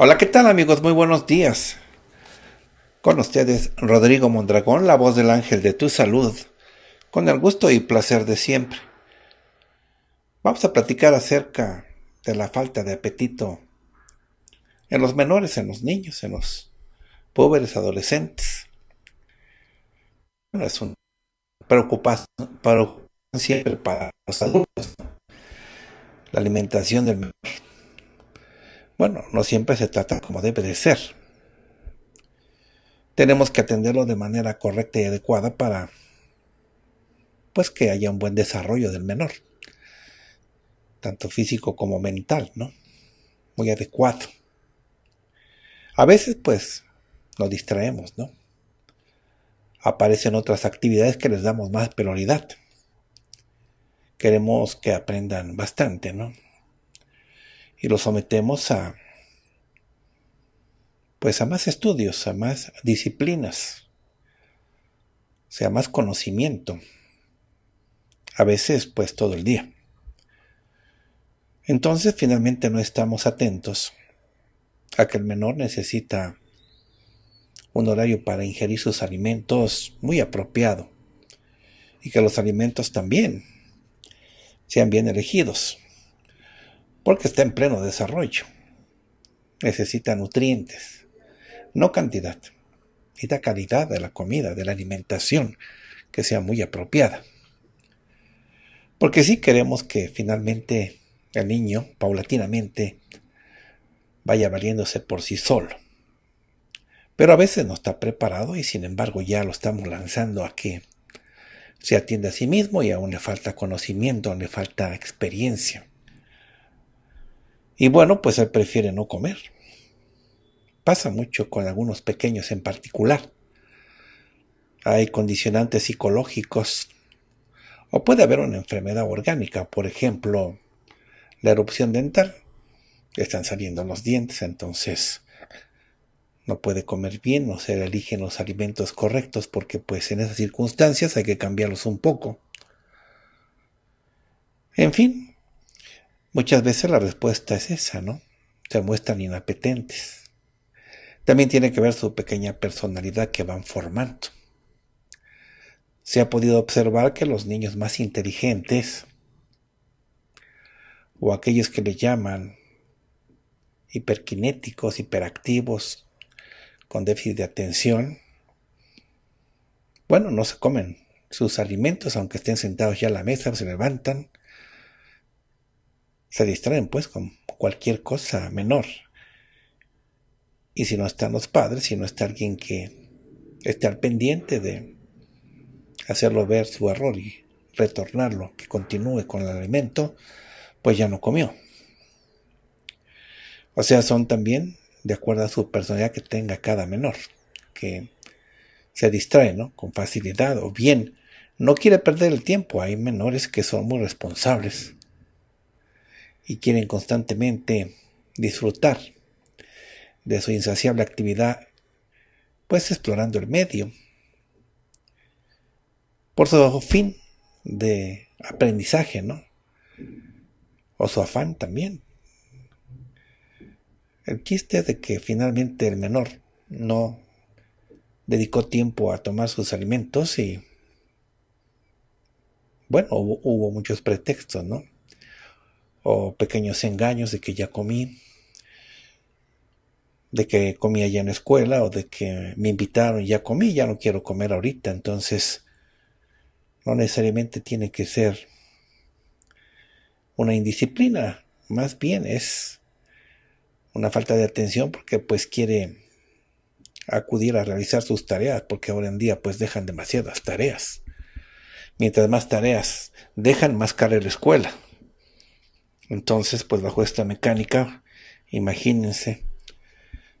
Hola, ¿qué tal amigos? Muy buenos días. Con ustedes Rodrigo Mondragón, la voz del ángel de tu salud, con el gusto y placer de siempre. Vamos a platicar acerca de la falta de apetito en los menores, en los niños, en los pobres adolescentes. Bueno, es una preocupación siempre para los adultos. La alimentación del bueno, no siempre se trata como debe de ser. Tenemos que atenderlo de manera correcta y adecuada para pues que haya un buen desarrollo del menor, tanto físico como mental, ¿no? Muy adecuado. A veces pues nos distraemos, ¿no? Aparecen otras actividades que les damos más prioridad. Queremos que aprendan bastante, ¿no? y lo sometemos a pues a más estudios, a más disciplinas, o sea, más conocimiento. A veces pues todo el día. Entonces finalmente no estamos atentos a que el menor necesita un horario para ingerir sus alimentos muy apropiado y que los alimentos también sean bien elegidos porque está en pleno desarrollo. Necesita nutrientes, no cantidad. y da calidad de la comida, de la alimentación, que sea muy apropiada. Porque si sí queremos que finalmente el niño, paulatinamente, vaya valiéndose por sí solo. Pero a veces no está preparado y sin embargo ya lo estamos lanzando a que se atiende a sí mismo y aún le falta conocimiento, le falta experiencia. Y bueno, pues él prefiere no comer. Pasa mucho con algunos pequeños en particular. Hay condicionantes psicológicos o puede haber una enfermedad orgánica, por ejemplo, la erupción dental. Están saliendo los dientes, entonces no puede comer bien, no se eligen los alimentos correctos porque pues en esas circunstancias hay que cambiarlos un poco. En fin, Muchas veces la respuesta es esa, ¿no? Se muestran inapetentes. También tiene que ver su pequeña personalidad que van formando. Se ha podido observar que los niños más inteligentes o aquellos que le llaman hiperquinéticos, hiperactivos, con déficit de atención, bueno, no se comen sus alimentos, aunque estén sentados ya a la mesa, se levantan, se distraen pues con cualquier cosa menor. Y si no están los padres, si no está alguien que esté al pendiente de hacerlo ver su error y retornarlo, que continúe con el alimento, pues ya no comió. O sea, son también de acuerdo a su personalidad que tenga cada menor, que se distrae ¿no? con facilidad o bien no quiere perder el tiempo. Hay menores que son muy responsables y quieren constantemente disfrutar de su insaciable actividad, pues explorando el medio, por su fin de aprendizaje, ¿no? O su afán también. El quiste de que finalmente el menor no dedicó tiempo a tomar sus alimentos y bueno, hubo muchos pretextos, ¿no? o pequeños engaños de que ya comí, de que comí allá en la escuela o de que me invitaron y ya comí, ya no quiero comer ahorita. Entonces, no necesariamente tiene que ser una indisciplina, más bien es una falta de atención porque pues quiere acudir a realizar sus tareas, porque ahora en día pues dejan demasiadas tareas. Mientras más tareas dejan, más cara la escuela. Entonces, pues bajo esta mecánica, imagínense,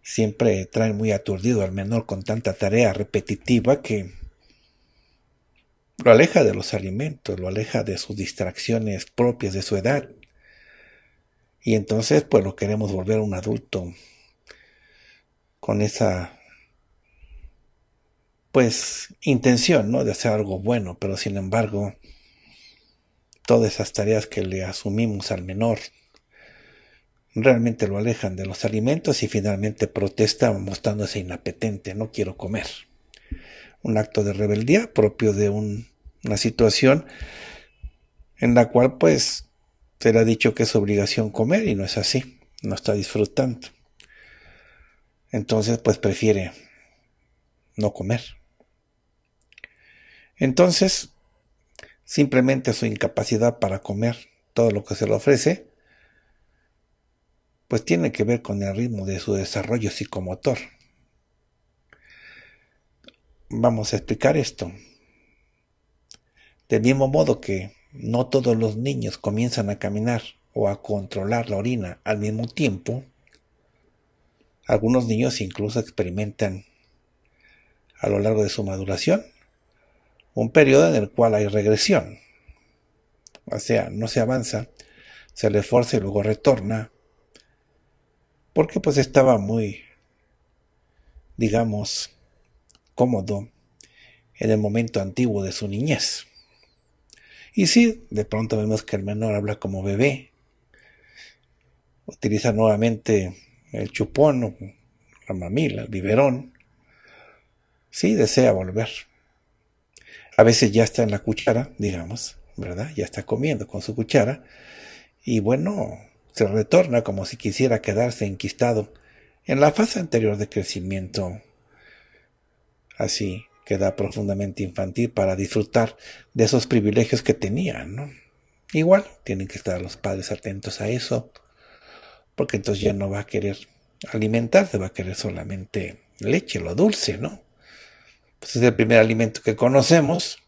siempre traen muy aturdido al menor con tanta tarea repetitiva que lo aleja de los alimentos, lo aleja de sus distracciones propias de su edad. Y entonces, pues lo queremos volver a un adulto con esa, pues, intención, ¿no? De hacer algo bueno, pero sin embargo, Todas esas tareas que le asumimos al menor realmente lo alejan de los alimentos y finalmente protesta mostrándose inapetente, no quiero comer. Un acto de rebeldía propio de una situación en la cual pues se le ha dicho que es obligación comer y no es así, no está disfrutando. Entonces pues prefiere no comer. Entonces, simplemente su incapacidad para comer todo lo que se le ofrece, pues tiene que ver con el ritmo de su desarrollo psicomotor. Vamos a explicar esto. Del mismo modo que no todos los niños comienzan a caminar o a controlar la orina al mismo tiempo, algunos niños incluso experimentan a lo largo de su maduración un periodo en el cual hay regresión. O sea, no se avanza, se le esfuerza y luego retorna. Porque pues estaba muy, digamos, cómodo en el momento antiguo de su niñez. Y si de pronto vemos que el menor habla como bebé, utiliza nuevamente el chupón, la mamila, el biberón, si sí, desea volver a veces ya está en la cuchara, digamos, ¿verdad? Ya está comiendo con su cuchara y bueno, se retorna como si quisiera quedarse enquistado en la fase anterior de crecimiento. Así queda profundamente infantil para disfrutar de esos privilegios que tenía, ¿no? Igual tienen que estar los padres atentos a eso, porque entonces ya no va a querer alimentarse, va a querer solamente leche, lo dulce, ¿no? pues es el primer alimento que conocemos.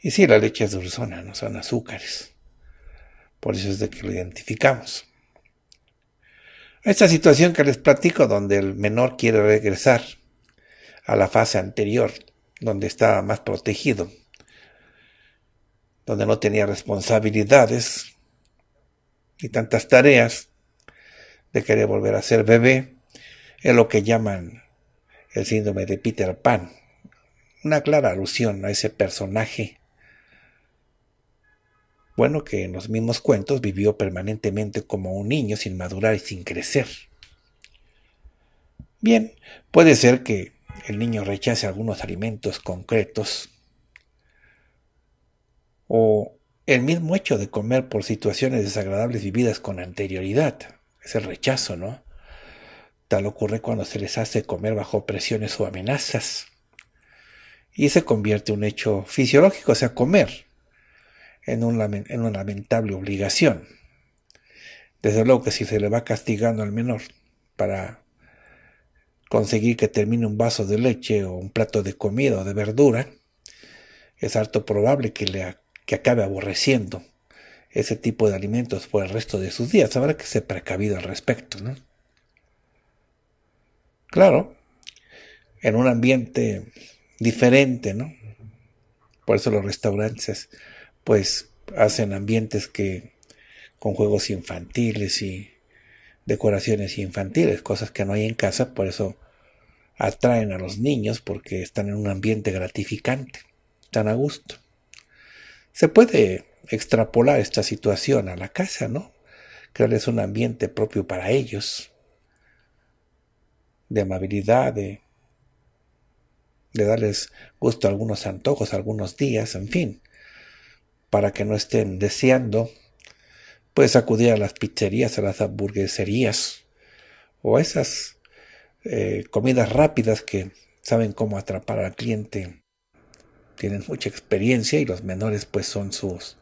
Y sí, la leche es dulzona, no son azúcares. Por eso es de que lo identificamos. Esta situación que les platico, donde el menor quiere regresar a la fase anterior, donde estaba más protegido, donde no tenía responsabilidades y tantas tareas de querer volver a ser bebé, es lo que llaman el síndrome de Peter Pan una clara alusión a ese personaje. Bueno, que en los mismos cuentos vivió permanentemente como un niño sin madurar y sin crecer. Bien, puede ser que el niño rechace algunos alimentos concretos o el mismo hecho de comer por situaciones desagradables vividas con anterioridad. Es el rechazo, ¿no? Tal ocurre cuando se les hace comer bajo presiones o amenazas y se convierte en un hecho fisiológico, o sea, comer, en, una lamentable obligación. Desde luego que si se le va castigando al menor para conseguir que termine un vaso de leche o un plato de comida o de verdura, es harto probable que, le, que acabe aborreciendo ese tipo de alimentos por el resto de sus días. Habrá que ser precavido al respecto, ¿no? Claro, en un ambiente diferente, ¿no? Por eso los restaurantes, pues, hacen ambientes que con juegos infantiles y decoraciones infantiles, cosas que no hay en casa, por eso atraen a los niños porque están en un ambiente gratificante, están a gusto. Se puede extrapolar esta situación a la casa, ¿no? Crearles un ambiente propio para ellos, de amabilidad, de de darles gusto a algunos antojos, algunos días, en fin, para que no estén deseando, pues acudir a las pizzerías, a las hamburgueserías o esas eh, comidas rápidas que saben cómo atrapar al cliente. Tienen mucha experiencia y los menores pues son sus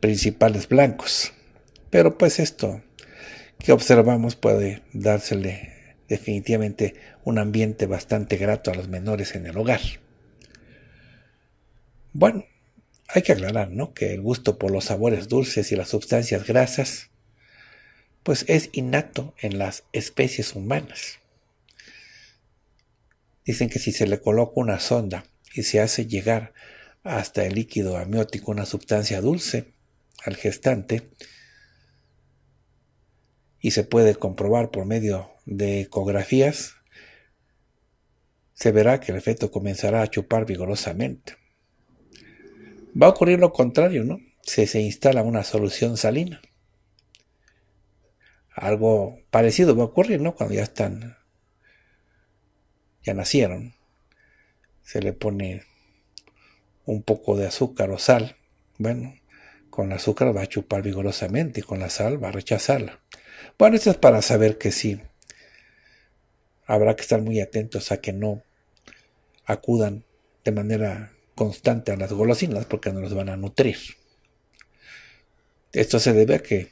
principales blancos. Pero pues esto que observamos puede dársele definitivamente un ambiente bastante grato a los menores en el hogar. Bueno, hay que aclarar, ¿no? Que el gusto por los sabores dulces y las sustancias grasas, pues es innato en las especies humanas. Dicen que si se le coloca una sonda y se hace llegar hasta el líquido amniótico una sustancia dulce al gestante, y se puede comprobar por medio de ecografías, se verá que el efecto comenzará a chupar vigorosamente. Va a ocurrir lo contrario, ¿no? Si se instala una solución salina. Algo parecido va a ocurrir, ¿no? Cuando ya están, ya nacieron. Se le pone un poco de azúcar o sal. Bueno, con el azúcar va a chupar vigorosamente y con la sal va a rechazarla. Bueno, esto es para saber que sí, habrá que estar muy atentos a que no acudan de manera constante a las golosinas porque no los van a nutrir. Esto se debe a que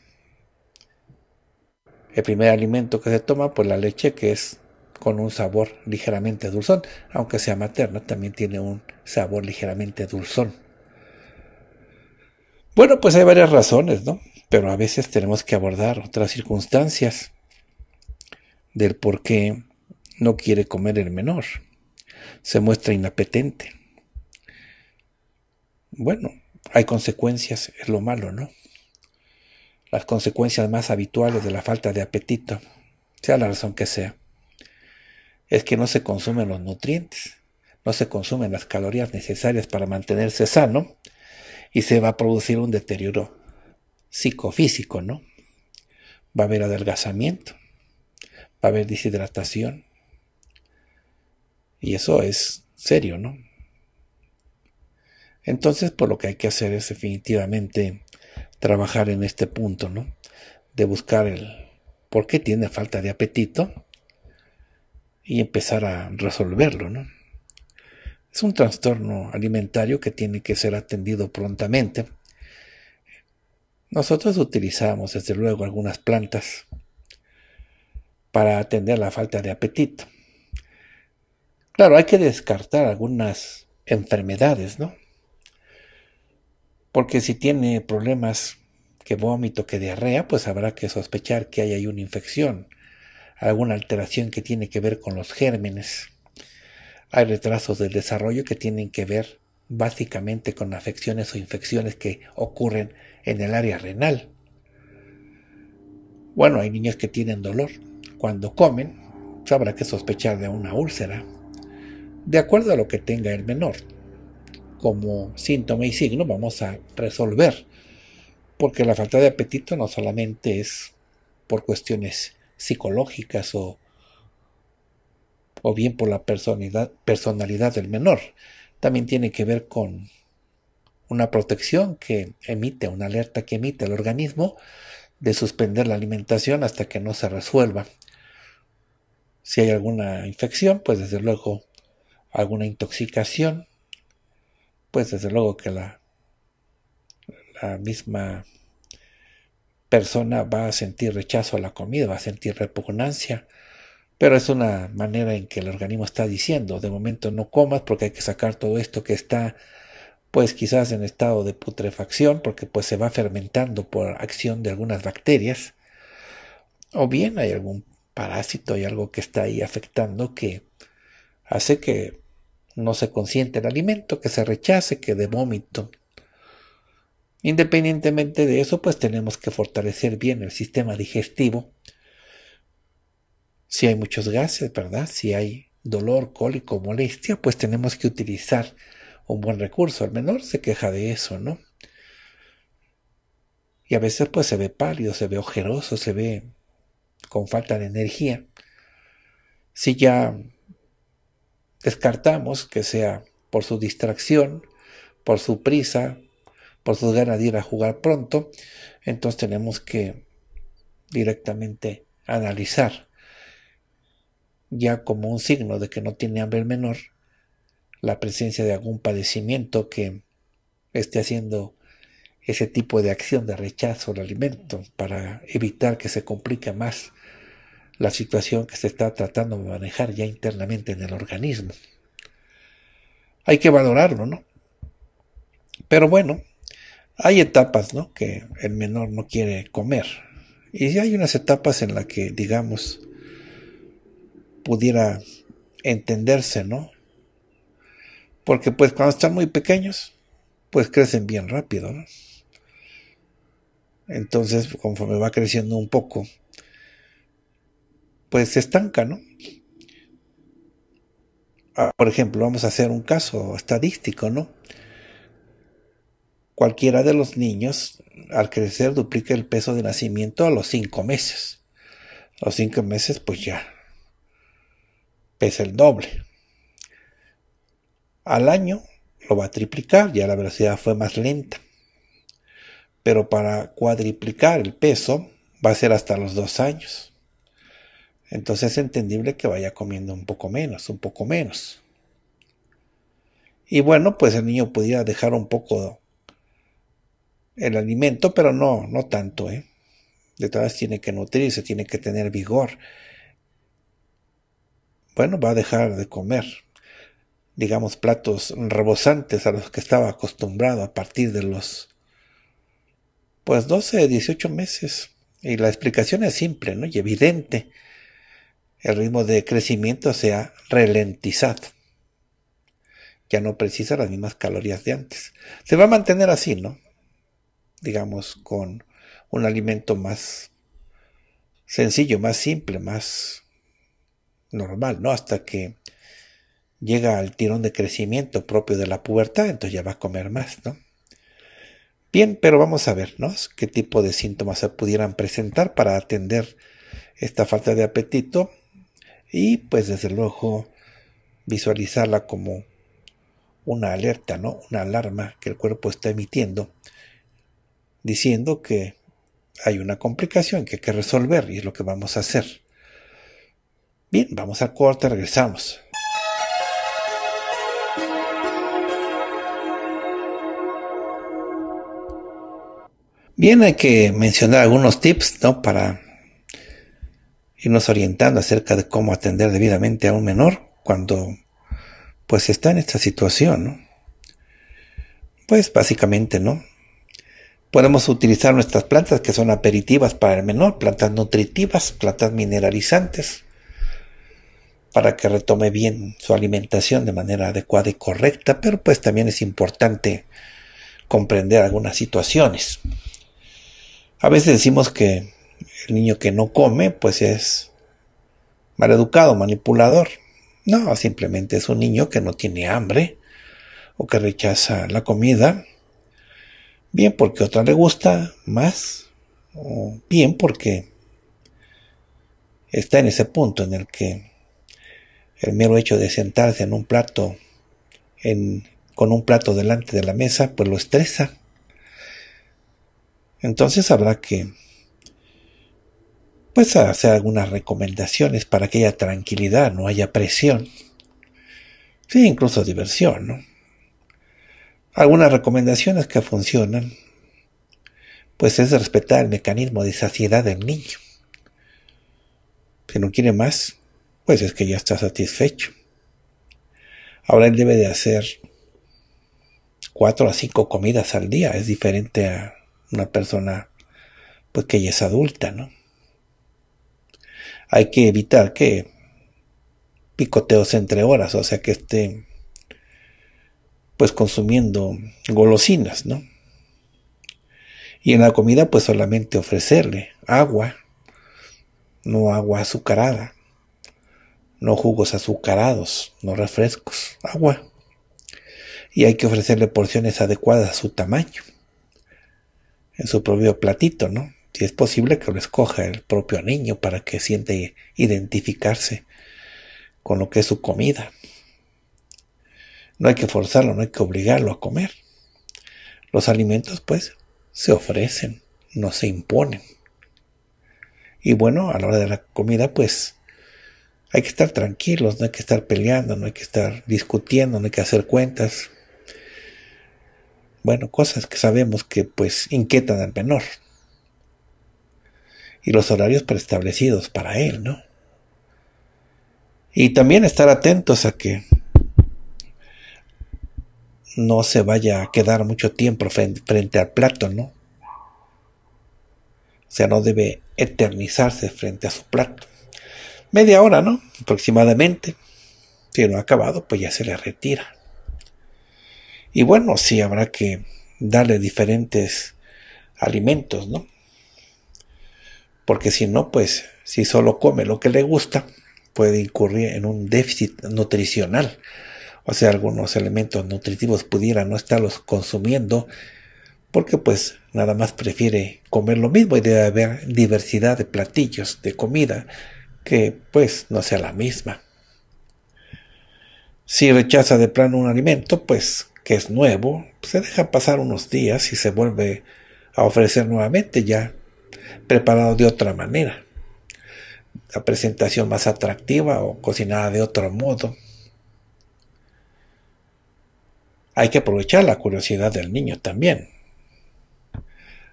el primer alimento que se toma, pues la leche que es con un sabor ligeramente dulzón, aunque sea materna, también tiene un sabor ligeramente dulzón. Bueno, pues hay varias razones, ¿no? Pero a veces tenemos que abordar otras circunstancias del por qué no quiere comer el menor. Se muestra inapetente. Bueno, hay consecuencias, es lo malo, ¿no? Las consecuencias más habituales de la falta de apetito, sea la razón que sea, es que no se consumen los nutrientes, no se consumen las calorías necesarias para mantenerse sano y se va a producir un deterioro psicofísico, ¿no? Va a haber adelgazamiento, va a haber deshidratación, y eso es serio, ¿no? Entonces, por lo que hay que hacer es definitivamente trabajar en este punto, ¿no? De buscar el por qué tiene falta de apetito y empezar a resolverlo, ¿no? Es un trastorno alimentario que tiene que ser atendido prontamente. Nosotros utilizamos, desde luego, algunas plantas para atender la falta de apetito. Claro, hay que descartar algunas enfermedades, ¿no? Porque si tiene problemas que vómito, que diarrea, pues habrá que sospechar que hay ahí una infección, alguna alteración que tiene que ver con los gérmenes. Hay retrasos del desarrollo que tienen que ver básicamente con afecciones o infecciones que ocurren en el área renal. Bueno, hay niños que tienen dolor. Cuando comen, pues habrá que sospechar de una úlcera de acuerdo a lo que tenga el menor. Como síntoma y signo vamos a resolver, porque la falta de apetito no solamente es por cuestiones psicológicas o, o bien por la personalidad, personalidad del menor, también tiene que ver con una protección que emite, una alerta que emite el organismo de suspender la alimentación hasta que no se resuelva. Si hay alguna infección, pues desde luego alguna intoxicación, pues desde luego que la, la misma persona va a sentir rechazo a la comida, va a sentir repugnancia, pero es una manera en que el organismo está diciendo, de momento no comas porque hay que sacar todo esto que está pues quizás en estado de putrefacción porque pues se va fermentando por acción de algunas bacterias o bien hay algún parásito y algo que está ahí afectando que hace que no se consiente el alimento, que se rechace, que de vómito. Independientemente de eso, pues tenemos que fortalecer bien el sistema digestivo. Si hay muchos gases, ¿verdad? Si hay dolor, cólico, molestia, pues tenemos que utilizar un buen recurso. Al menor se queja de eso, ¿no? Y a veces pues se ve pálido, se ve ojeroso, se ve con falta de energía. Si ya descartamos que sea por su distracción, por su prisa, por su ganas de ir a jugar pronto, entonces tenemos que directamente analizar ya como un signo de que no tiene hambre menor la presencia de algún padecimiento que esté haciendo ese tipo de acción de rechazo al alimento para evitar que se complique más la situación que se está tratando de manejar ya internamente en el organismo. Hay que valorarlo, ¿no? Pero bueno, hay etapas, ¿no? Que el menor no quiere comer. Y hay unas etapas en las que, digamos, pudiera entenderse, ¿no? Porque pues cuando están muy pequeños, pues crecen bien rápido, Entonces, conforme va creciendo un poco, pues se estanca, ¿no? Ah, por ejemplo, vamos a hacer un caso estadístico, ¿no? Cualquiera de los niños al crecer duplica el peso de nacimiento a los cinco meses. A los cinco meses, pues ya pesa el doble. Al año lo va a triplicar, ya la velocidad fue más lenta. Pero para cuadriplicar el peso va a ser hasta los dos años. Entonces es entendible que vaya comiendo un poco menos, un poco menos. Y bueno, pues el niño pudiera dejar un poco el alimento, pero no, no tanto. ¿eh? De todas tiene que nutrirse, tiene que tener vigor. Bueno, va a dejar de comer, digamos, platos rebosantes a los que estaba acostumbrado a partir de los, pues, 12, 18 meses. Y la explicación es simple, ¿no? Y evidente el ritmo de crecimiento se ha ralentizado. Ya no precisa las mismas calorías de antes. Se va a mantener así, ¿no? Digamos, con un alimento más sencillo, más simple, más normal, ¿no? Hasta que llega al tirón de crecimiento propio de la pubertad, entonces ya va a comer más, ¿no? Bien, pero vamos a ver ¿no? qué tipo de síntomas se pudieran presentar para atender esta falta de apetito y pues desde luego visualizarla como una alerta, ¿no? Una alarma que el cuerpo está emitiendo diciendo que hay una complicación que hay que resolver y es lo que vamos a hacer. Bien, vamos a corte, regresamos. Bien, hay que mencionar algunos tips ¿no? para irnos orientando acerca de cómo atender debidamente a un menor cuando pues está en esta situación, ¿no? Pues básicamente, ¿no? Podemos utilizar nuestras plantas que son aperitivas para el menor, plantas nutritivas, plantas mineralizantes, para que retome bien su alimentación de manera adecuada y correcta, pero pues también es importante comprender algunas situaciones. A veces decimos que el niño que no come, pues es maleducado, manipulador. No, simplemente es un niño que no tiene hambre o que rechaza la comida. Bien porque otra le gusta más, o bien porque está en ese punto en el que el mero hecho de sentarse en un plato, en, con un plato delante de la mesa, pues lo estresa. Entonces habrá que pues hacer algunas recomendaciones para que haya tranquilidad, no haya presión. Sí, incluso diversión, ¿no? Algunas recomendaciones que funcionan, pues es respetar el mecanismo de saciedad del niño. Si no quiere más, pues es que ya está satisfecho. Ahora él debe de hacer cuatro a cinco comidas al día. Es diferente a una persona pues que ya es adulta, ¿no? hay que evitar que picoteos entre horas, o sea que esté pues consumiendo golosinas, ¿no? Y en la comida pues solamente ofrecerle agua, no agua azucarada, no jugos azucarados, no refrescos, agua. Y hay que ofrecerle porciones adecuadas a su tamaño, en su propio platito, ¿no? es posible que lo escoja el propio niño para que siente identificarse con lo que es su comida. No hay que forzarlo, no hay que obligarlo a comer. Los alimentos pues se ofrecen, no se imponen. Y bueno, a la hora de la comida pues hay que estar tranquilos, no hay que estar peleando, no hay que estar discutiendo, no hay que hacer cuentas. Bueno, cosas que sabemos que pues inquietan al menor y los horarios preestablecidos para él, ¿no? Y también estar atentos a que no se vaya a quedar mucho tiempo frente al plato, ¿no? O sea, no debe eternizarse frente a su plato. Media hora, ¿no? Aproximadamente. Si no ha acabado, pues ya se le retira. Y bueno, sí habrá que darle diferentes alimentos, ¿no? Porque si no, pues si solo come lo que le gusta, puede incurrir en un déficit nutricional. O sea, algunos elementos nutritivos pudiera no estarlos consumiendo porque pues nada más prefiere comer lo mismo y debe haber diversidad de platillos de comida que pues no sea la misma. Si rechaza de plano un alimento, pues que es nuevo, se deja pasar unos días y se vuelve a ofrecer nuevamente ya preparado de otra manera. La presentación más atractiva o cocinada de otro modo. Hay que aprovechar la curiosidad del niño también.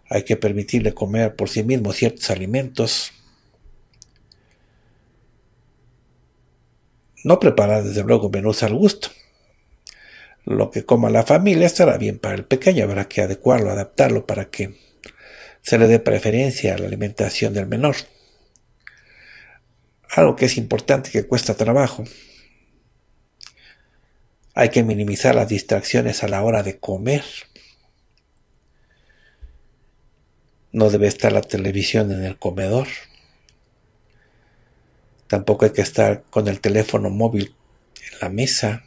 Hay que permitirle comer por sí mismo ciertos alimentos. No preparar desde luego menús al gusto. Lo que coma la familia estará bien para el pequeño, habrá que adecuarlo, adaptarlo para que se le dé preferencia a la alimentación del menor. Algo que es importante que cuesta trabajo. Hay que minimizar las distracciones a la hora de comer. No debe estar la televisión en el comedor. Tampoco hay que estar con el teléfono móvil en la mesa.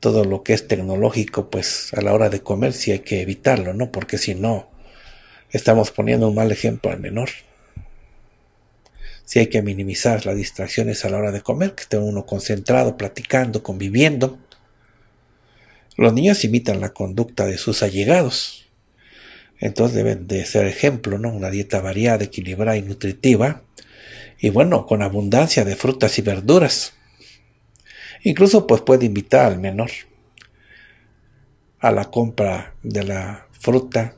Todo lo que es tecnológico, pues a la hora de comer sí hay que evitarlo, ¿no? Porque si no, estamos poniendo un mal ejemplo al menor. Si hay que minimizar las distracciones a la hora de comer, que esté uno concentrado, platicando, conviviendo. Los niños imitan la conducta de sus allegados. Entonces deben de ser ejemplo, ¿no? Una dieta variada, equilibrada y nutritiva. Y bueno, con abundancia de frutas y verduras. Incluso pues puede invitar al menor a la compra de la fruta,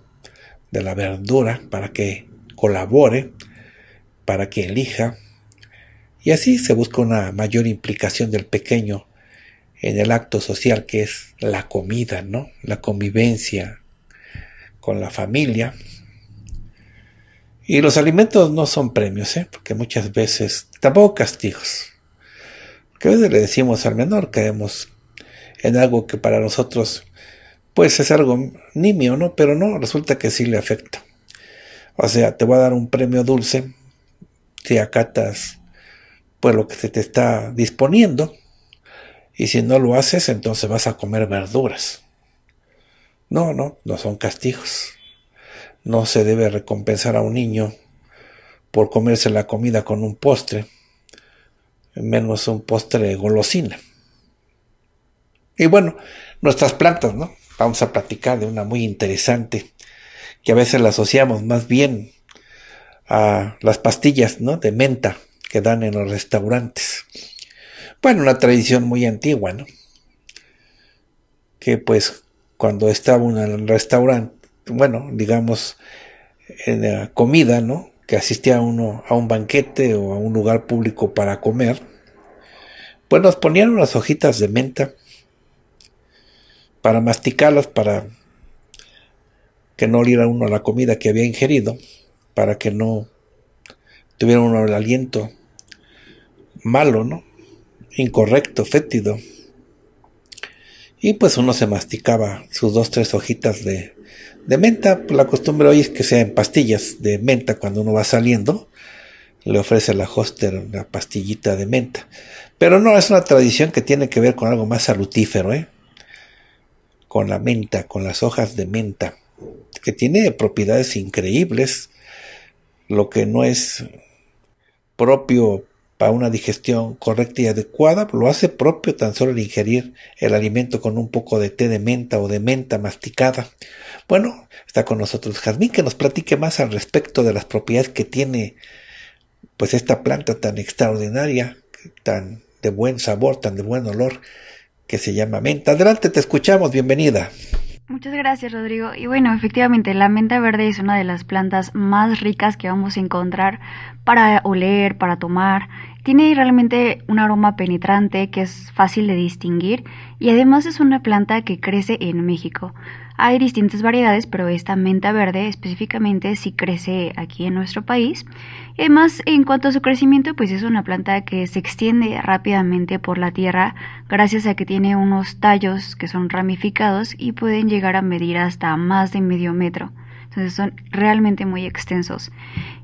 de la verdura para que colabore, para que elija. Y así se busca una mayor implicación del pequeño en el acto social que es la comida, ¿no? La convivencia con la familia. Y los alimentos no son premios, ¿eh? Porque muchas veces tampoco castigos. Porque a veces le decimos al menor, creemos en algo que para nosotros pues es algo nimio, ¿no? Pero no, resulta que sí le afecta. O sea, te va a dar un premio dulce si acatas pues lo que se te está disponiendo y si no lo haces entonces vas a comer verduras. No, no, no son castigos. No se debe recompensar a un niño por comerse la comida con un postre, menos un postre golosina. Y bueno, nuestras plantas, ¿no? vamos a platicar de una muy interesante, que a veces la asociamos más bien a las pastillas ¿no? de menta que dan en los restaurantes. Bueno, una tradición muy antigua, ¿no? Que pues cuando estaba en el restaurante, bueno, digamos, en la comida, ¿no? Que asistía uno a un banquete o a un lugar público para comer, pues nos ponían unas hojitas de menta para masticarlas, para que no oliera uno a la comida que había ingerido, para que no tuviera uno el aliento malo, ¿no? Incorrecto, fétido. Y pues uno se masticaba sus dos, tres hojitas de, de menta. La costumbre hoy es que sea en pastillas de menta cuando uno va saliendo. Le ofrece la hoster una pastillita de menta. Pero no, es una tradición que tiene que ver con algo más salutífero, ¿eh? con la menta, con las hojas de menta, que tiene propiedades increíbles, lo que no es propio para una digestión correcta y adecuada, lo hace propio tan solo el ingerir el alimento con un poco de té de menta o de menta masticada. Bueno, está con nosotros Jazmín que nos platique más al respecto de las propiedades que tiene pues esta planta tan extraordinaria, tan de buen sabor, tan de buen olor que se llama menta. Adelante, te escuchamos, bienvenida. Muchas gracias, Rodrigo. Y bueno, efectivamente, la menta verde es una de las plantas más ricas que vamos a encontrar para oler, para tomar. Tiene realmente un aroma penetrante que es fácil de distinguir y además es una planta que crece en México. Hay distintas variedades, pero esta menta verde específicamente sí crece aquí en nuestro país Además, eh, en cuanto a su crecimiento, pues es una planta que se extiende rápidamente por la tierra gracias a que tiene unos tallos que son ramificados y pueden llegar a medir hasta más de medio metro. Entonces son realmente muy extensos.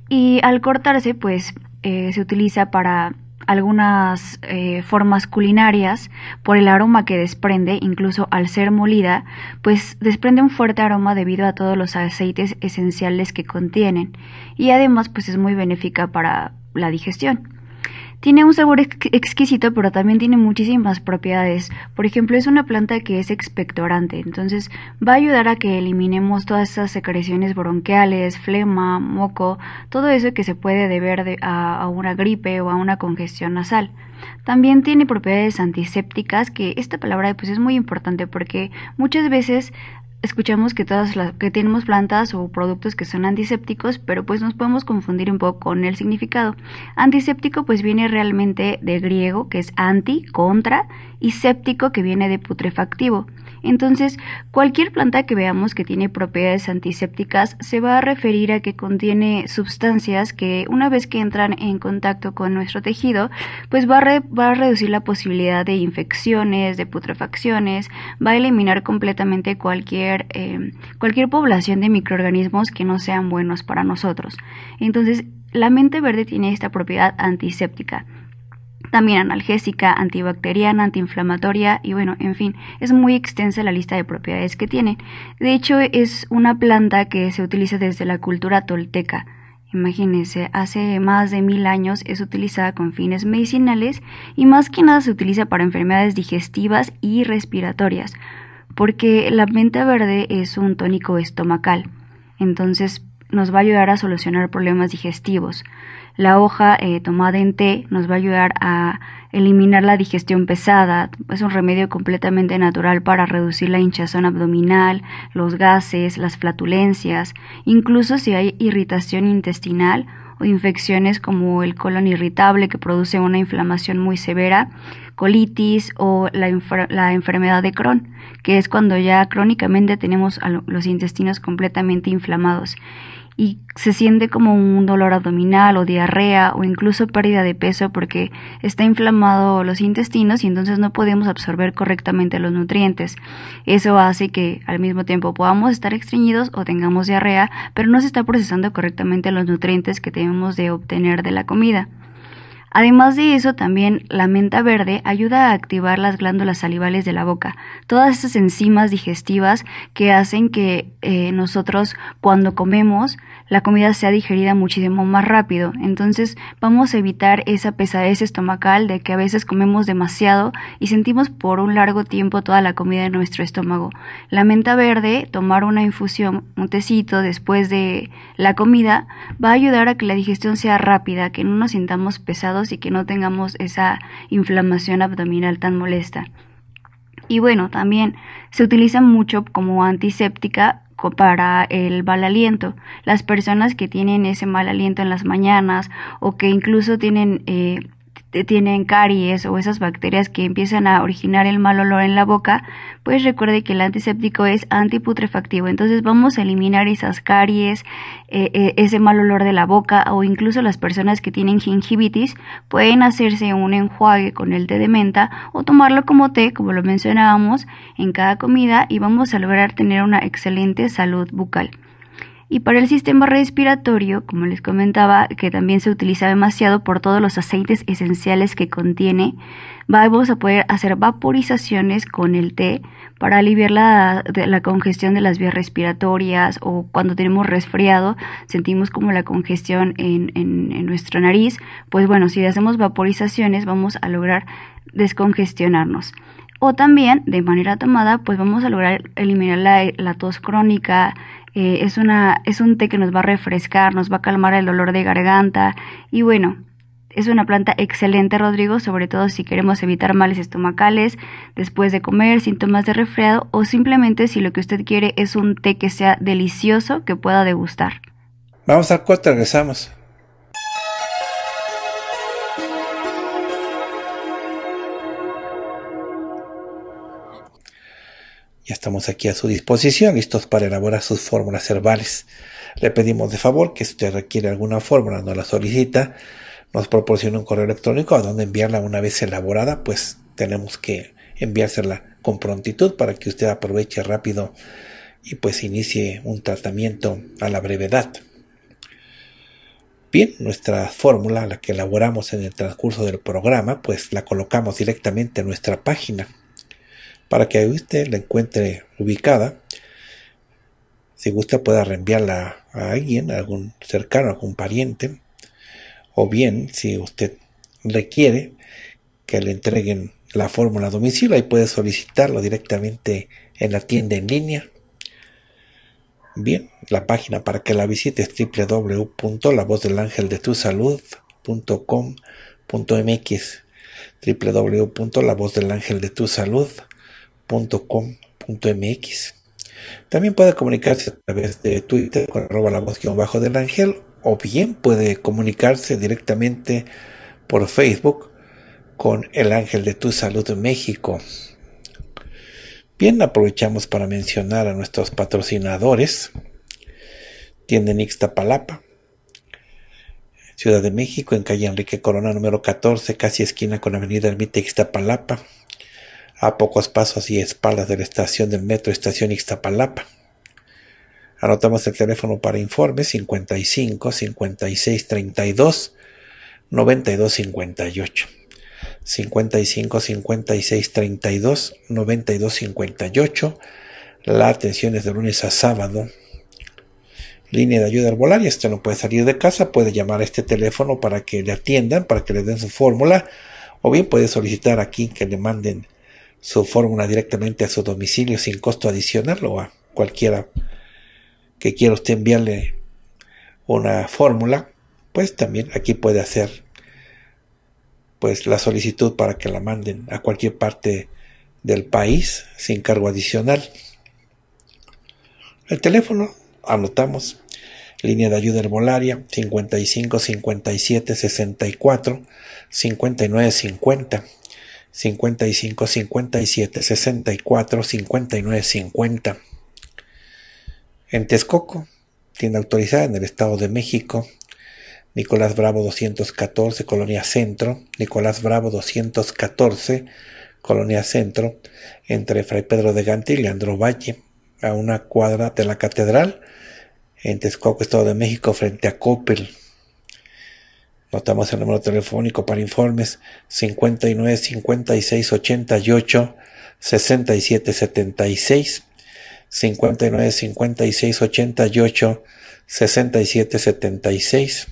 Y al cortarse, pues eh, se utiliza para algunas eh, formas culinarias por el aroma que desprende, incluso al ser molida, pues desprende un fuerte aroma debido a todos los aceites esenciales que contienen y además pues es muy benéfica para la digestión. Tiene un sabor exquisito, pero también tiene muchísimas propiedades. Por ejemplo, es una planta que es expectorante, entonces va a ayudar a que eliminemos todas esas secreciones bronquiales, flema, moco, todo eso que se puede deber a, a una gripe o a una congestión nasal. También tiene propiedades antisépticas, que esta palabra pues, es muy importante porque muchas veces escuchamos que todas las que tenemos plantas o productos que son antisépticos, pero pues nos podemos confundir un poco con el significado. Antiséptico pues viene realmente de griego, que es anti, contra, y séptico que viene de putrefactivo. Entonces, cualquier planta que veamos que tiene propiedades antisépticas se va a referir a que contiene sustancias que una vez que entran en contacto con nuestro tejido, pues va va a reducir la posibilidad de infecciones, de putrefacciones, va a eliminar completamente cualquier eh, cualquier población de microorganismos que no sean buenos para nosotros. Entonces, la mente verde tiene esta propiedad antiséptica, también analgésica, antibacteriana, antiinflamatoria y bueno, en fin, es muy extensa la lista de propiedades que tiene. De hecho, es una planta que se utiliza desde la cultura tolteca. Imagínense, hace más de mil años es utilizada con fines medicinales y más que nada se utiliza para enfermedades digestivas y respiratorias porque la menta verde es un tónico estomacal, entonces nos va a ayudar a solucionar problemas digestivos. La hoja eh, tomada en té nos va a ayudar a eliminar la digestión pesada. Es un remedio completamente natural para reducir la hinchazón abdominal, los gases, las flatulencias, incluso si hay irritación intestinal o infecciones como el colon irritable que produce una inflamación muy severa, colitis o la, la enfermedad de Crohn, que es cuando ya crónicamente tenemos los intestinos completamente inflamados y se siente como un dolor abdominal o diarrea o incluso pérdida de peso porque está inflamado los intestinos y entonces no podemos absorber correctamente los nutrientes. Eso hace que al mismo tiempo podamos estar estreñidos o tengamos diarrea, pero no se está procesando correctamente los nutrientes que tenemos de obtener de la comida. Además de eso, también la menta verde ayuda a activar las glándulas salivales de la boca, todas esas enzimas digestivas que hacen que eh, nosotros cuando comemos la comida sea digerida muchísimo más rápido. Entonces vamos a evitar esa pesadez estomacal de que a veces comemos demasiado y sentimos por un largo tiempo toda la comida en nuestro estómago. La menta verde, tomar una infusión, un tecito después de la comida, va a ayudar a que la digestión sea rápida, que no nos sintamos pesados y que no tengamos esa inflamación abdominal tan molesta. Y bueno, también se utiliza mucho como antiséptica para el mal aliento. Las personas que tienen ese mal aliento en las mañanas o que incluso tienen eh, tienen caries o esas bacterias que empiezan a originar el mal olor en la boca, pues recuerde que el antiséptico es antiputrefactivo. Entonces vamos a eliminar esas caries, eh, eh, ese mal olor de la boca o incluso las personas que tienen gingivitis pueden hacerse un enjuague con el té de menta o tomarlo como té, como lo mencionábamos, en cada comida y vamos a lograr tener una excelente salud bucal. Y para el sistema respiratorio, como les comentaba, que también se utiliza demasiado por todos los aceites esenciales que contiene, vamos a poder hacer vaporizaciones con el té para aliviar la, la congestión de las vías respiratorias o cuando tenemos resfriado sentimos como la congestión en, en, nuestra nariz. Pues bueno, si hacemos vaporizaciones vamos a lograr descongestionarnos o también de manera tomada pues vamos a lograr eliminar la, la, tos crónica, eh, es, una, es un té que nos va a refrescar, nos va a calmar el dolor de garganta y bueno, es una planta excelente, Rodrigo, sobre todo si queremos evitar males estomacales después de comer, síntomas de resfriado o simplemente si lo que usted quiere es un té que sea delicioso, que pueda degustar. Vamos a cuatro, regresamos. Ya estamos aquí a su disposición, listos para elaborar sus fórmulas herbales. Le pedimos de favor que si usted requiere alguna fórmula, no la solicita, nos proporciona un correo electrónico a donde enviarla una vez elaborada, pues tenemos que enviársela con prontitud para que usted aproveche rápido y pues inicie un tratamiento a la brevedad. Bien, nuestra fórmula, la que elaboramos en el transcurso del programa, pues la colocamos directamente en nuestra página para que usted la encuentre ubicada. Si gusta pueda reenviarla a alguien, a algún cercano, a algún pariente. O bien, si usted requiere que le entreguen la fórmula a domicilio, ahí puede solicitarlo directamente en la tienda en línea. Bien, la página para que la visite es www.lavozdelangeldetusalud.com.mx www.lavozdelangeldetusalud .com.mx. También puede comunicarse a través de Twitter con arroba la voz del ángel o bien puede comunicarse directamente por Facebook con el Ángel de tu Salud México. Bien, aprovechamos para mencionar a nuestros patrocinadores. Tienda Ixtapalapa, Ciudad de México, en calle Enrique Corona número 14, casi esquina con Avenida Ermita Ixtapalapa a pocos pasos y espaldas de la estación del metro Estación Ixtapalapa. Anotamos el teléfono para informes 55 56 32 92 58. 55 56 32 92 58. La atención es de lunes a sábado. Línea de ayuda y Usted no puede salir de casa, puede llamar a este teléfono para que le atiendan, para que le den su fórmula, o bien puede solicitar aquí que le manden su fórmula directamente a su domicilio sin costo adicional o a cualquiera que quiera usted enviarle una fórmula, pues también aquí puede hacer pues la solicitud para que la manden a cualquier parte del país sin cargo adicional. El teléfono, anotamos, línea de ayuda herbolaria 55 57 64 59 50. 55, 57, 64, 59, 50. En Texcoco, tienda autorizada en el Estado de México, Nicolás Bravo 214, Colonia Centro, Nicolás Bravo 214, Colonia Centro, entre Fray Pedro de Gante y Leandro Valle, a una cuadra de la Catedral, en Texcoco, Estado de México, frente a Coppel. Notamos el número telefónico para informes 59 56 88 67 76 59 56 88 67 76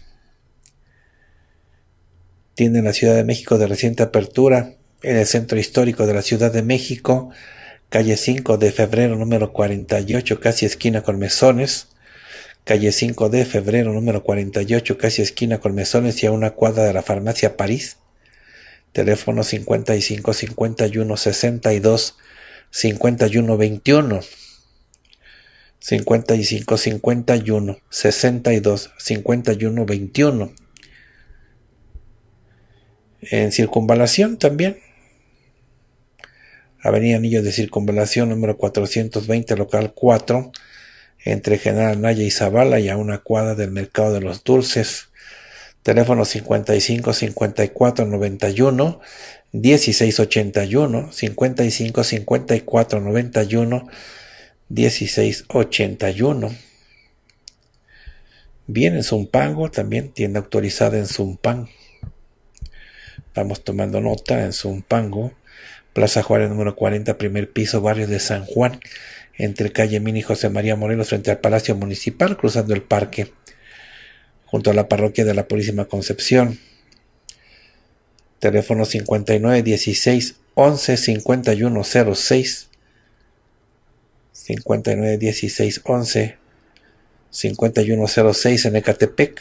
tienda la Ciudad de México de reciente apertura en el centro histórico de la Ciudad de México, calle 5 de febrero número 48, casi esquina con Mesones calle 5 de febrero número 48, casi esquina con mesones y a una cuadra de la farmacia París. Teléfono 55 51 62 51 21. 55 51 62 51 21. En circunvalación también. Avenida Anillo de Circunvalación número 420, local 4 entre General Naya y Zavala y a una cuadra del mercado de los dulces. Teléfono 55 54 91 1681 55 54 91 16 81. Bien, en Zumpango también tienda autorizada en Zumpang Vamos tomando nota en Zumpango, Plaza Juárez número 40, primer piso, barrio de San Juan entre calle Mini José María Morelos frente al Palacio Municipal, cruzando el parque, junto a la parroquia de la Purísima Concepción. Teléfono 59 16 11 51 59 11 en Ecatepec.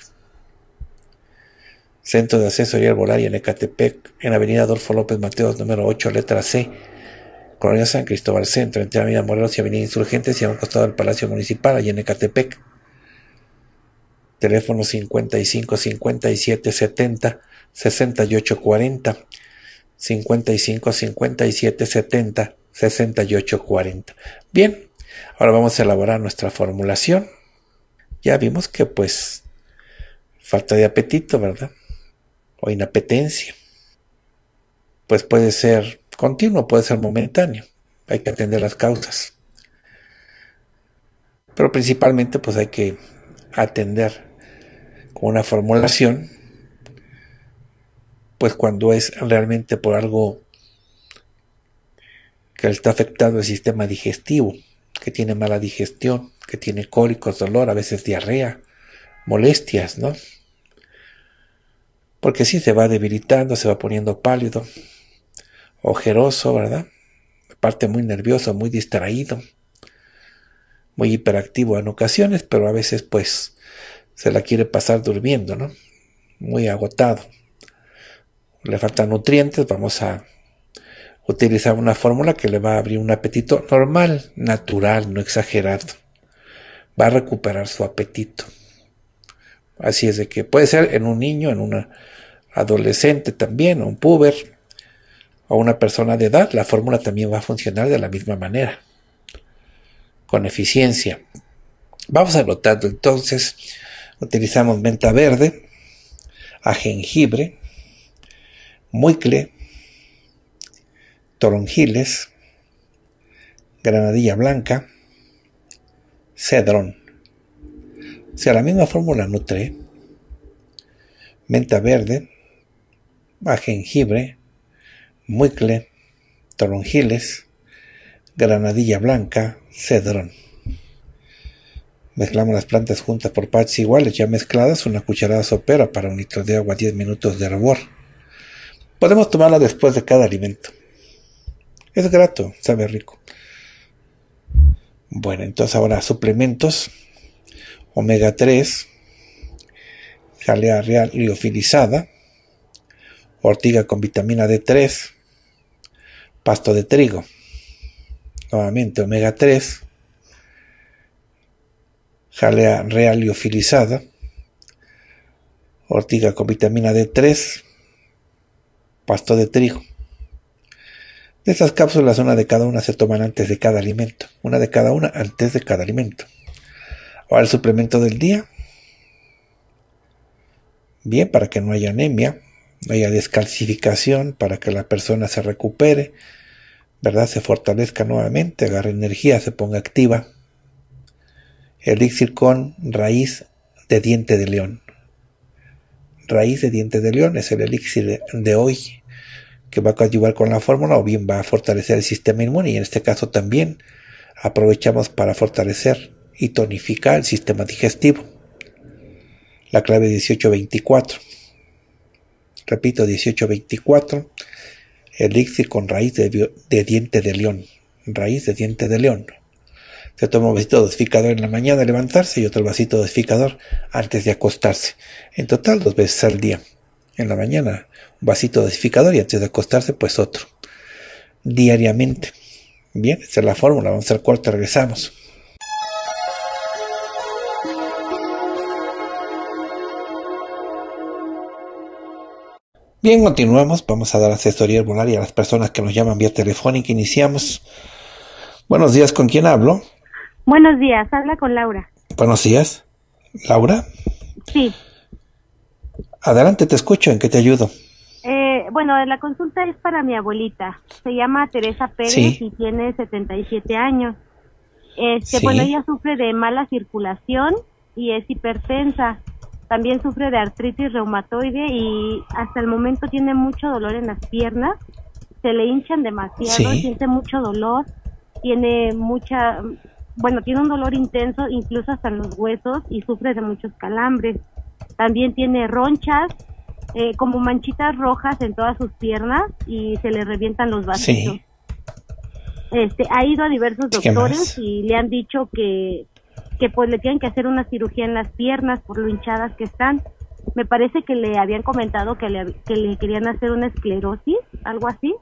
Centro de Asesoría Arbolaria en Ecatepec, en Avenida Adolfo López Mateos, número 8, letra C, Colonia San Cristóbal Centro, entre Avenida Morelos y Avenida Insurgentes y han un costado del Palacio Municipal, allá en Ecatepec. Teléfono 55 57 70 68 40. 55 57 70 68 40. Bien, ahora vamos a elaborar nuestra formulación. Ya vimos que pues falta de apetito, ¿verdad? O inapetencia. Pues puede ser continuo, puede ser momentáneo. Hay que atender las causas. Pero principalmente pues hay que atender con una formulación, pues cuando es realmente por algo que le está afectando el sistema digestivo, que tiene mala digestión, que tiene cólicos, dolor, a veces diarrea, molestias, ¿no? Porque si se va debilitando, se va poniendo pálido, ojeroso, ¿verdad? Parte muy nervioso, muy distraído, muy hiperactivo en ocasiones, pero a veces pues se la quiere pasar durmiendo, ¿no? Muy agotado. Le faltan nutrientes, vamos a utilizar una fórmula que le va a abrir un apetito normal, natural, no exagerado. Va a recuperar su apetito. Así es de que puede ser en un niño, en un adolescente también, un puber, una persona de edad, la fórmula también va a funcionar de la misma manera, con eficiencia. Vamos anotando entonces, utilizamos menta verde, a jengibre, muicle, toronjiles, granadilla blanca, cedrón. Si a la misma fórmula nutre, menta verde, a jengibre, Muicle, Toronjiles, Granadilla Blanca, Cedrón. Mezclamos las plantas juntas por partes iguales, ya mezcladas, una cucharada sopera para un litro de agua, 10 minutos de hervor. Podemos tomarla después de cada alimento. Es grato, sabe rico. Bueno, entonces ahora suplementos. Omega 3, jalea real liofilizada, ortiga con vitamina D3, pasto de trigo. Nuevamente, omega 3, jalea realiofilizada, ortiga con vitamina D3, pasto de trigo. De estas cápsulas, una de cada una se toman antes de cada alimento, una de cada una antes de cada alimento. Ahora el suplemento del día, bien para que no haya anemia, haya descalcificación para que la persona se recupere, ¿verdad? Se fortalezca nuevamente, agarre energía, se ponga activa. Elixir con raíz de diente de león. Raíz de diente de león es el elixir de hoy que va a ayudar con la fórmula o bien va a fortalecer el sistema inmune y en este caso también aprovechamos para fortalecer y tonificar el sistema digestivo. La clave 1824 repito, 1824, elixir con raíz de, diente de león, raíz de diente de león. Se toma un vasito dosificador en la mañana al levantarse y otro vasito dosificador antes de acostarse. En total, dos veces al día. En la mañana, un vasito dosificador y antes de acostarse, pues otro. Diariamente. Bien, esa es la fórmula. Vamos al cuarto, regresamos. Bien, continuamos. Vamos a dar asesoría y a las personas que nos llaman vía telefónica. Iniciamos. Buenos días, ¿con quién hablo? Buenos días, habla con Laura. Buenos días, Laura. Sí. Adelante, te escucho. ¿En qué te ayudo? Eh, bueno, la consulta es para mi abuelita. Se llama Teresa Pérez y tiene 77 años. Este, Bueno, ella sufre de mala circulación y es hipertensa también sufre de artritis reumatoide y hasta el momento tiene mucho dolor en las piernas. Se le hinchan demasiado, siente mucho dolor, tiene mucha, bueno, tiene un dolor intenso incluso hasta en los huesos y sufre de muchos calambres. También tiene ronchas, eh, como manchitas rojas en todas sus piernas y se le revientan los vasos. Sí. Este, ha ido a diversos doctores y le han dicho que que pues le tienen que hacer una cirugía en las piernas por lo hinchadas que están. Me parece que le habían comentado que le, querían hacer una esclerosis, algo así,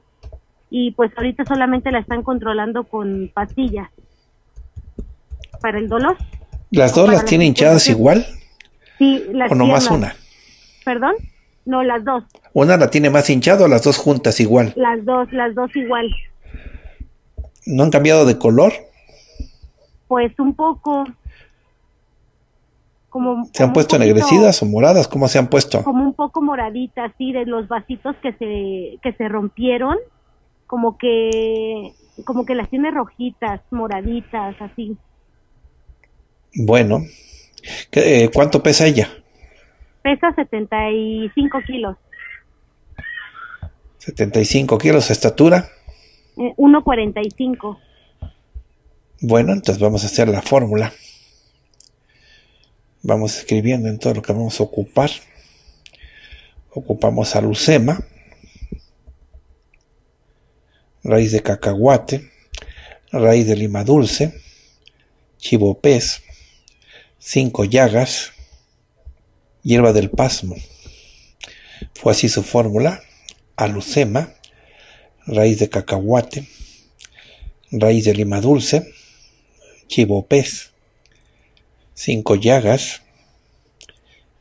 y pues ahorita solamente la están controlando con pastillas para el dolor. ¿Las dos las tiene hinchadas igual? Sí, las ¿O nomás una? ¿Perdón? No, las dos. ¿Una la tiene más hinchada o las dos juntas igual? Las dos, las dos igual. ¿No han cambiado de color? Pues un poco, ¿Se han puesto poquito, o moradas? ¿Cómo se han puesto? Como un poco moraditas, sí, de los vasitos que se, que se rompieron, como que, como que las tiene rojitas, moraditas, así. Bueno, eh, ¿cuánto pesa ella? Pesa 75 kilos. 75 kilos, estatura. 1,45. Eh, bueno, entonces vamos a hacer la fórmula vamos escribiendo en todo lo que vamos a ocupar. Ocupamos alucema, raíz de cacahuate, raíz de lima dulce, pez, cinco llagas, hierba del pasmo. Fue así su fórmula, alucema, raíz de cacahuate, raíz de lima dulce, pez cinco llagas,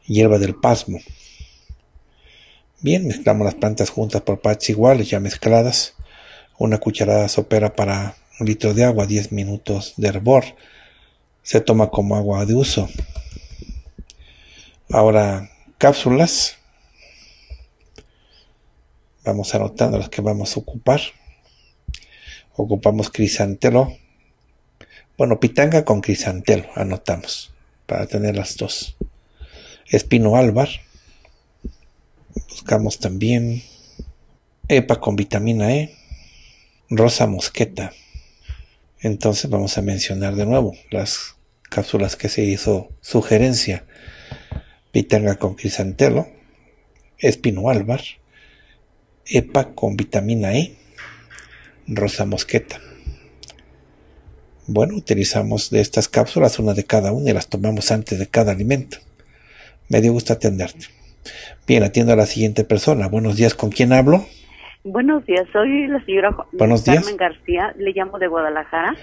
hierba del pasmo. Bien, mezclamos las plantas juntas por partes iguales, ya mezcladas. Una cucharada sopera para un litro de agua, 10 minutos de hervor. Se toma como agua de uso. Ahora, cápsulas. Vamos anotando las que vamos a ocupar. Ocupamos crisantelo, bueno, Pitanga con Crisantelo, anotamos, para tener las dos. Espino Álvar, buscamos también EPA con vitamina E, Rosa Mosqueta. Entonces vamos a mencionar de nuevo las cápsulas que se hizo sugerencia. Pitanga con crisantelo, espino álvar, EPA con vitamina E, rosa mosqueta. Bueno, utilizamos de estas cápsulas una de cada una y las tomamos antes de cada alimento. Me dio gusto atenderte. Bien, atiendo a la siguiente persona. Buenos días, ¿con quién hablo? Buenos días, soy la señora Carmen García, le llamo de Guadalajara.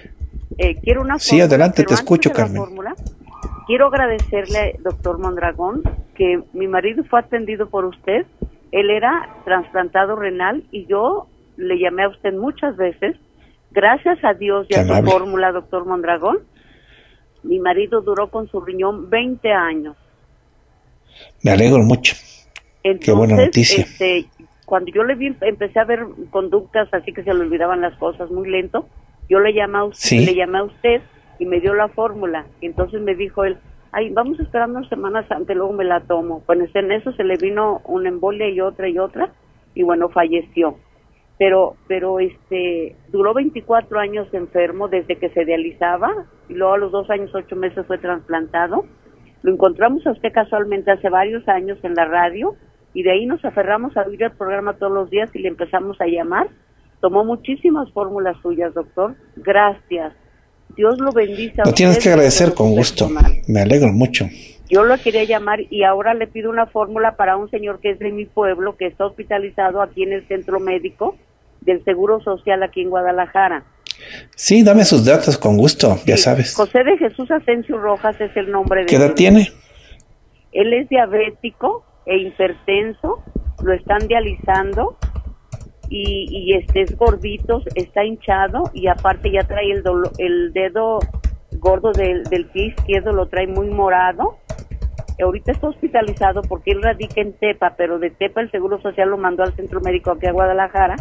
Eh, quiero una Sí, adelante, te escucho, Carmen. quiero agradecerle, doctor Mondragón, que mi marido fue atendido por usted. Él era trasplantado renal y yo le llamé a usted muchas veces Gracias a Dios y a su fórmula, doctor Mondragón, mi marido duró con su riñón 20 años. Me alegro mucho. Qué buena noticia. Este, cuando yo le vi, empecé a ver conductas así que se le olvidaban las cosas muy lento. Yo le llamé a usted, le llamé a usted y me dio la fórmula. Entonces me dijo él, ay, vamos esperando semanas antes, luego me la tomo. Pues en eso se le vino una embolia y otra y otra, y bueno, falleció pero pero este duró 24 años enfermo desde que se dializaba y luego a los dos años ocho meses fue trasplantado lo encontramos a usted casualmente hace varios años en la radio y de ahí nos aferramos a oír el programa todos los días y le empezamos a llamar tomó muchísimas fórmulas suyas doctor gracias Dios lo bendiga. lo tienes que agradecer con gusto me alegro mucho yo lo quería llamar y ahora le pido una fórmula para un señor que es de mi pueblo, que está hospitalizado aquí en el centro médico del Seguro Social aquí en Guadalajara. Sí, dame sus datos con gusto, ya sabes. José de Jesús Asensio Rojas es el nombre de... ¿Qué edad tiene? Él es diabético e hipertenso, lo están dializando y, y este es gordito, está hinchado y aparte ya trae el, el dedo gordo del, del pie izquierdo, lo trae muy morado ahorita está hospitalizado porque él radica en Tepa, pero de Tepa el Seguro Social lo mandó al centro médico aquí a Guadalajara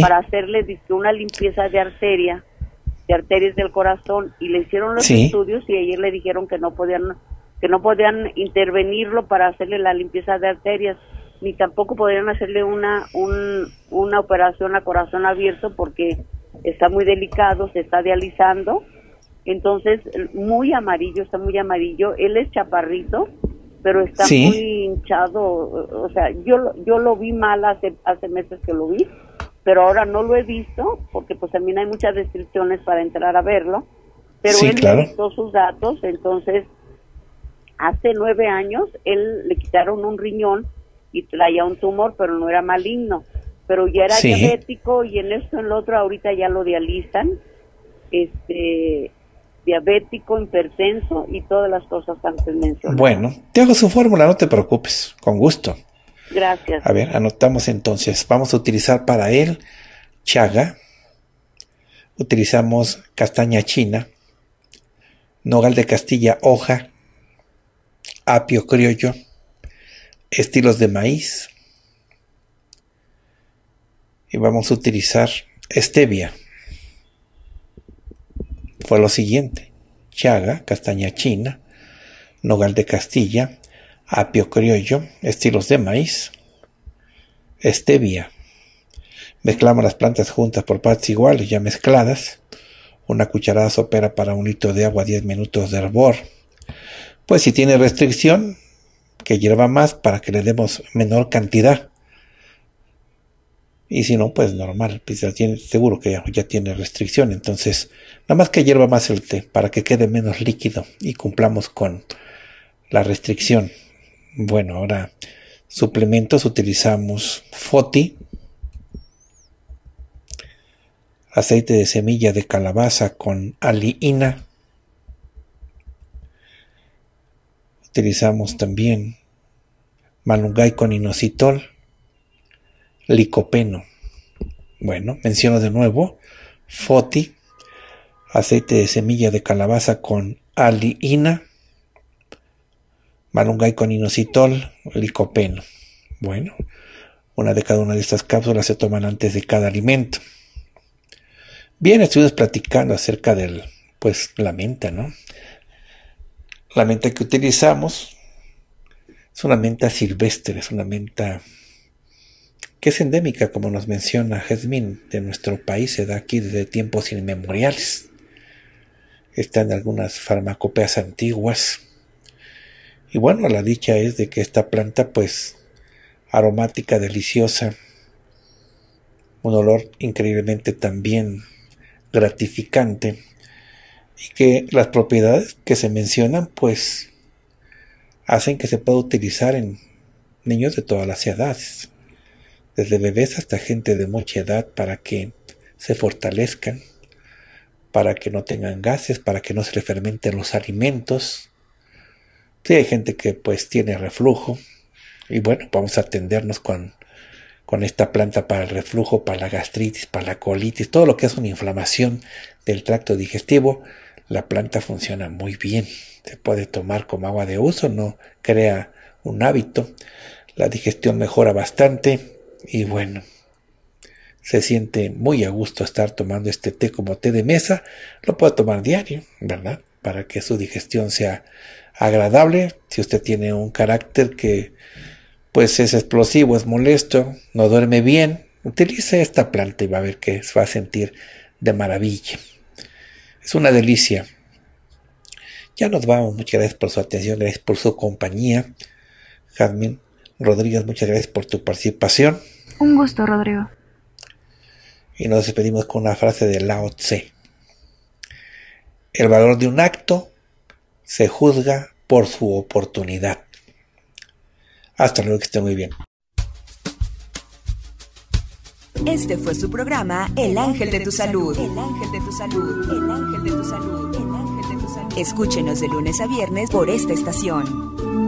para hacerle una limpieza de arteria, de arterias del corazón y le hicieron los estudios y ayer le dijeron que no podían que no podían intervenirlo para hacerle la limpieza de arterias ni tampoco podrían hacerle una un, una operación a corazón abierto porque está muy delicado, se está dializando. Entonces, muy amarillo, está muy amarillo. Él es chaparrito, pero está muy hinchado, o sea, yo yo lo vi mal hace hace meses que lo vi, pero ahora no lo he visto porque pues también hay muchas descripciones para entrar a verlo, pero él claro. sus datos, entonces hace nueve años él le quitaron un riñón y traía un tumor, pero no era maligno, pero ya era diabético y en esto en lo otro ahorita ya lo dializan, este diabético, hipertenso y todas las cosas antes Bueno, te hago su fórmula, no te preocupes, con gusto. Gracias. A ver, anotamos entonces. Vamos a utilizar para él chaga, utilizamos castaña china, nogal de castilla hoja, apio criollo, estilos de maíz. Y vamos a utilizar stevia fue lo siguiente. Chaga, castaña china, nogal de Castilla, apio criollo, estilos de maíz, stevia. Mezclamos las plantas juntas por partes iguales, ya mezcladas. Una cucharada sopera para un litro de agua, 10 minutos de hervor. Pues si tiene restricción, que hierva más para que le demos menor cantidad. Y si no, pues normal, pues tiene, seguro que ya, tiene restricción. Entonces, nada más que hierva más el té para que quede menos líquido y cumplamos con la restricción. Bueno, ahora suplementos utilizamos FOTI, aceite de semilla de calabaza con aliina. Utilizamos también malungay con inositol licopeno. Bueno, menciono de nuevo, foti, aceite de semilla de calabaza con aliina, malungay con inositol, licopeno. Bueno, una de cada una de estas cápsulas se toman antes de cada alimento. Bien, estuvimos platicando acerca del, pues, la menta, ¿no? La menta que utilizamos es una menta silvestre, es una menta que es endémica, como nos menciona Jesmín, de nuestro país, se da aquí desde tiempos inmemoriales. Está en algunas farmacopeas antiguas. Y bueno, la dicha es de que esta planta, pues, aromática, deliciosa, un olor increíblemente también gratificante, y que las propiedades que se mencionan, pues, hacen que se pueda utilizar en niños de todas las edades desde bebés hasta gente de mucha edad, para que se fortalezcan, para que no tengan gases, para que no se le fermenten los alimentos. Sí, hay gente que pues tiene reflujo y bueno, vamos a atendernos con, con esta planta para el reflujo, para la gastritis, para la colitis, todo lo que es una inflamación del tracto digestivo. La planta funciona muy bien, se puede tomar como agua de uso, no crea un hábito. La digestión mejora bastante, y bueno, se siente muy a gusto estar tomando este té como té de mesa. Lo puede tomar diario, ¿verdad? Para que su digestión sea agradable. Si usted tiene un carácter que pues es explosivo, es molesto, no duerme bien, utilice esta planta y va a ver que se va a sentir de maravilla. Es una delicia. Ya nos vamos. Muchas gracias por su atención, gracias por su compañía. Jazmín, Rodríguez, muchas gracias por tu participación. Un gusto, Rodrigo. Y nos despedimos con una frase de Lao Tse. El valor de un acto se juzga por su oportunidad. Hasta luego, que esté muy bien. Este fue su programa El Ángel de tu Salud. El Ángel de tu Salud. El Ángel de tu Salud. El Ángel de tu Salud. Escúchenos de lunes a viernes por esta estación.